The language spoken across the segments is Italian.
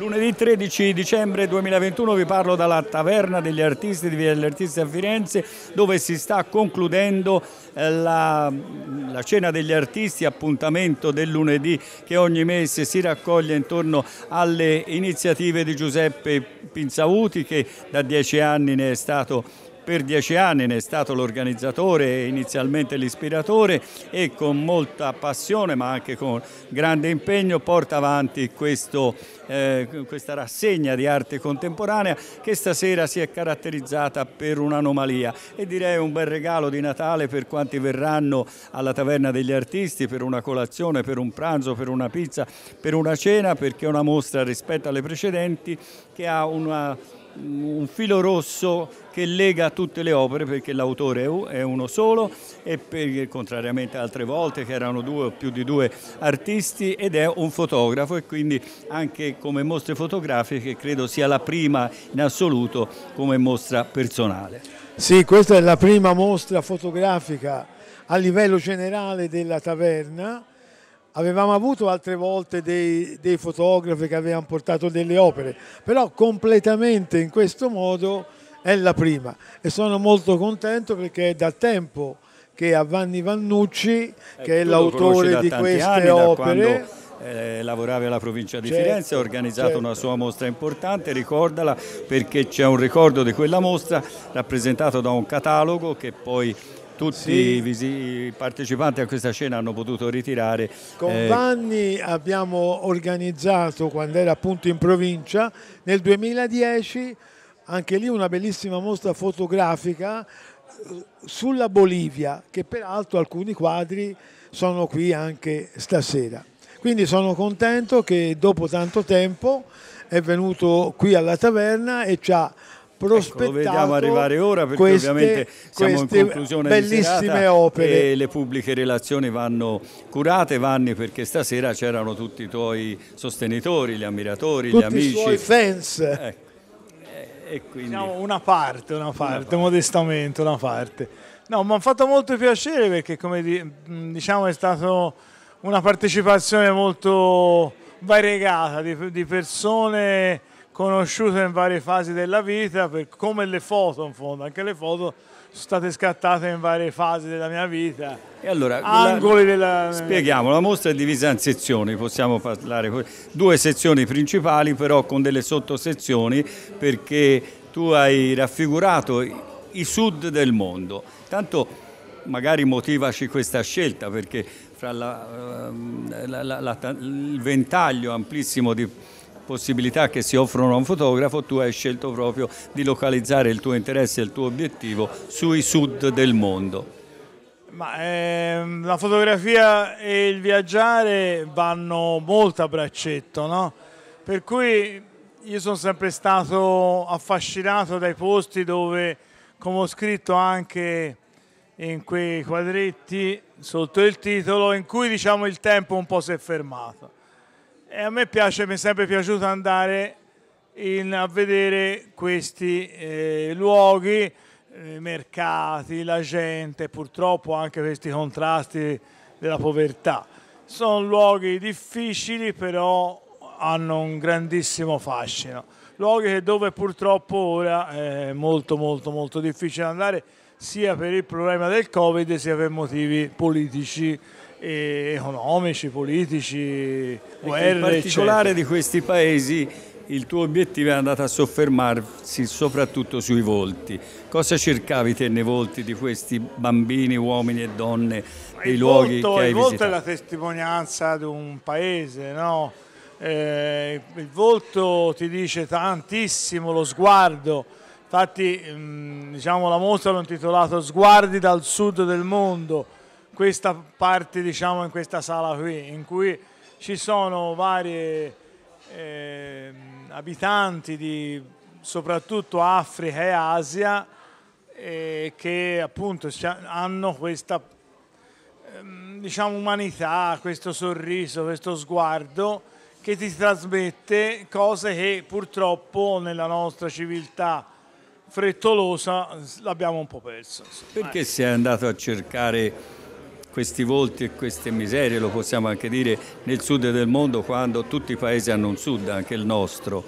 Lunedì 13 dicembre 2021 vi parlo dalla Taverna degli Artisti di Via degli Artisti a Firenze dove si sta concludendo eh, la, la, cena degli artisti, appuntamento del lunedì che ogni mese si raccoglie intorno alle iniziative di Giuseppe Pinzauti che da dieci anni ne è stato per dieci anni ne è stato l'organizzatore e inizialmente l'ispiratore e con molta passione ma anche con grande impegno porta avanti questo, eh, questa rassegna di arte contemporanea che stasera si è caratterizzata per un'anomalia e direi un bel regalo di Natale per quanti verranno alla Taverna degli Artisti per una colazione, per un pranzo, per una pizza, per una cena perché è una mostra rispetto alle precedenti che ha una un filo rosso che lega tutte le opere perché l'autore è uno solo e perché, contrariamente ad altre volte che erano due o più di due artisti ed è un fotografo e quindi anche come mostre fotografiche credo sia la prima in assoluto come mostra personale. Sì, questa è la prima mostra fotografica a livello generale della taverna Avevamo avuto altre volte dei, dei fotografi che avevano portato delle opere, però completamente in questo modo è la prima e sono molto contento perché è da tempo che a Vanni Vannucci, eh, che è l'autore di queste anni, opere, eh, lavoravi alla provincia di certo, Firenze, ha organizzato certo. una sua mostra importante, ricordala perché c'è un ricordo di quella mostra rappresentato da un catalogo che poi tutti sì. i, visi, partecipanti a questa cena hanno potuto ritirare. Con eh... Vanni abbiamo organizzato, quando era appunto in provincia, nel 2010 anche lì una bellissima mostra fotografica eh, sulla Bolivia, che peraltro alcuni quadri sono qui anche stasera. Quindi sono contento che dopo tanto tempo è venuto qui alla taverna e ci ha prospettato ecco, lo vediamo arrivare ora perché queste, ovviamente siamo in conclusione bellissime opere e le pubbliche relazioni vanno curate Vanni perché stasera c'erano tutti i tuoi sostenitori gli ammiratori tutti gli amici i tuoi fans ecco. Quindi... Diciamo una parte, una parte, una modestamente una parte. No, mi ha fatto molto piacere perché come diciamo è stata una partecipazione molto variegata di, di persone conosciuto in varie fasi della vita, per, come le foto in fondo, anche le foto sono state scattate in varie fasi della mia vita. E allora, angoli la, della... Spieghiamo, la mostra è divisa in sezioni, possiamo parlare due sezioni principali però con delle sottosezioni perché tu hai raffigurato i sud del mondo. Tanto magari motivaci questa scelta perché fra la, ehm, la, il ventaglio amplissimo di possibilità che si offrono a un fotografo, tu hai scelto proprio di localizzare il tuo interesse e il tuo obiettivo sui sud del mondo. Ma, ehm, la fotografia e il viaggiare vanno molto a braccetto, no? Per cui io sono sempre stato affascinato dai posti dove, come ho scritto anche in quei quadretti sotto il titolo, in cui diciamo il tempo un po' si è fermato e a me piace, mi è sempre piaciuto andare in, a vedere questi eh, luoghi, eh, mercati, la gente, purtroppo anche questi contrasti della povertà. Sono luoghi difficili però hanno un grandissimo fascino, luoghi dove purtroppo ora è molto molto molto difficile andare sia per il problema del Covid sia per motivi politici economici, politici, ecco, guerre. In particolare eccetera. di questi paesi il tuo obiettivo è andato a soffermarsi soprattutto sui volti. Cosa cercavi te nei volti di questi bambini, uomini e donne, dei il luoghi volto, che hai il visitato? Il volto è la testimonianza di un paese, no? eh, il volto ti dice tantissimo, lo sguardo. Infatti, mm, diciamo, la mostra l'ho intitolato Sguardi dal sud del mondo questa parte, diciamo, in questa sala qui, in cui ci sono vari eh, abitanti di soprattutto Africa e Asia eh, che appunto hanno questa ehm, diciamo umanità, questo sorriso, questo sguardo che ti trasmette cose che purtroppo nella nostra civiltà frettolosa l'abbiamo un po' perso. Insomma. Perché sei andato a cercare questi volti e queste miserie, lo possiamo anche dire, nel sud del mondo quando tutti i paesi hanno un sud, anche il nostro,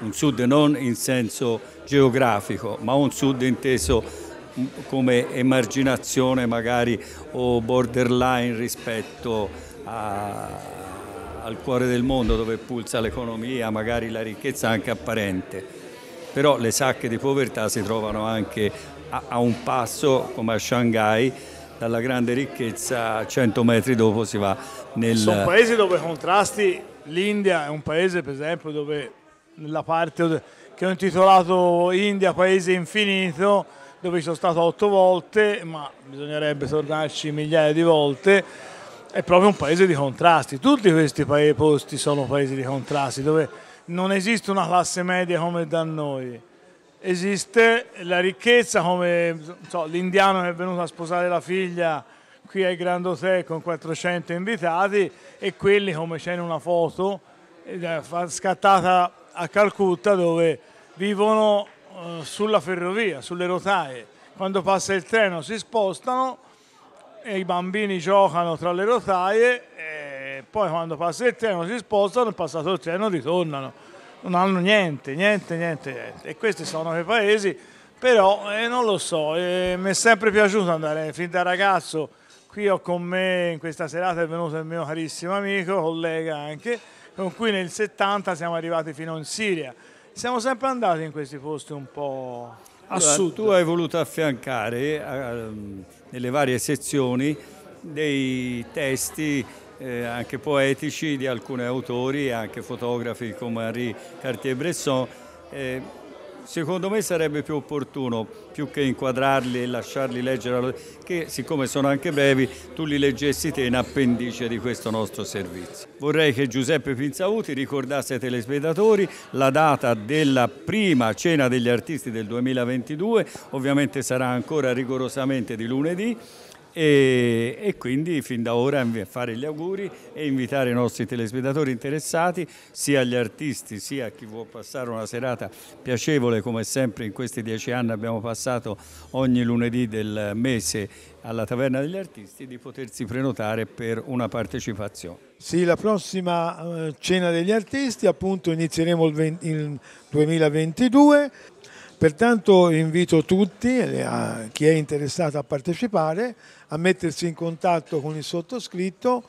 un sud non in senso geografico, ma un sud inteso mm, come emarginazione magari o borderline rispetto a, al cuore del mondo dove pulsa l'economia, magari la ricchezza anche apparente. Però le sacche di povertà si trovano anche a, a un passo come a Shanghai dalla grande ricchezza, 100 metri dopo si va nel... Sono paesi dove contrasti, l'India è un paese per esempio dove nella parte che ho intitolato India Paese Infinito, dove ci sono stato otto volte, ma bisognerebbe tornarci migliaia di volte, è proprio un paese di contrasti. Tutti questi posti sono paesi di contrasti, dove non esiste una classe media come da noi esiste la ricchezza come so, l'indiano che è venuto a sposare la figlia qui al Grand Hotel con 400 invitati e quelli come c'è in una foto eh, scattata a Calcutta dove vivono eh, sulla ferrovia, sulle rotaie. Quando passa il treno si spostano e i bambini giocano tra le rotaie e poi quando passa il treno si spostano e passato il treno ritornano non hanno niente, niente, niente, niente. E questi sono i paesi, però eh, non lo so, eh, mi è sempre piaciuto andare fin da ragazzo. Qui ho con me, in questa serata è venuto il mio carissimo amico, collega anche, con cui nel 70 siamo arrivati fino in Siria. Siamo sempre andati in questi posti un po' a allora, Tu hai voluto affiancare eh, ehm, nelle varie sezioni dei testi eh, anche poetici di alcuni autori, anche fotografi come Henri Cartier-Bresson. Eh, secondo me sarebbe più opportuno, più che inquadrarli e lasciarli leggere, che siccome sono anche brevi, tu li leggessi te in appendice di questo nostro servizio. Vorrei che Giuseppe Pinzauti ricordasse ai telespedatori la data della prima cena degli artisti del 2022, ovviamente sarà ancora rigorosamente di lunedì, e, e, quindi fin da ora fare gli auguri e invitare i nostri telespettatori interessati, sia gli artisti sia chi vuole passare una serata piacevole come sempre in questi dieci anni abbiamo passato ogni lunedì del mese alla Taverna degli Artisti di potersi prenotare per una partecipazione. Sì, la prossima eh, cena degli artisti appunto inizieremo il 2022 Pertanto invito tutti, eh, a chi è interessato a partecipare, a mettersi in contatto con il sottoscritto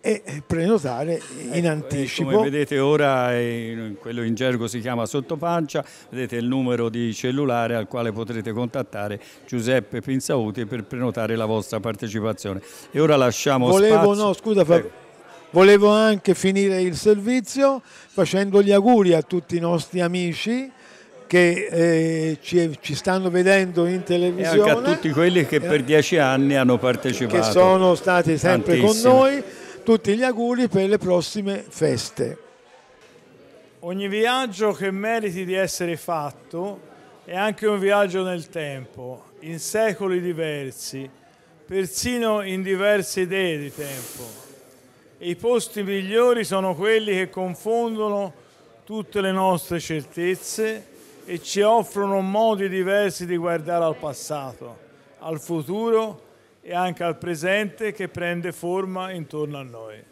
e eh, prenotare in ecco, anticipo. Come vedete ora, eh, quello in gergo si chiama sottopancia, vedete il numero di cellulare al quale potrete contattare Giuseppe Pinsauti per prenotare la vostra partecipazione. E ora lasciamo Volevo, spazio... no, scusa, Fabio. Volevo anche finire il servizio facendo gli auguri a tutti i nostri amici che eh, ci, ci, stanno vedendo in televisione. E anche a tutti quelli che per eh, dieci anni hanno partecipato. Che sono stati sempre Tantissimo. con noi. Tutti gli auguri per le prossime feste. Ogni viaggio che meriti di essere fatto è anche un viaggio nel tempo, in secoli diversi, persino in diverse idee di tempo. E I posti migliori sono quelli che confondono tutte le nostre certezze e ci offrono modi diversi di guardare al passato, al futuro e anche al presente che prende forma intorno a noi.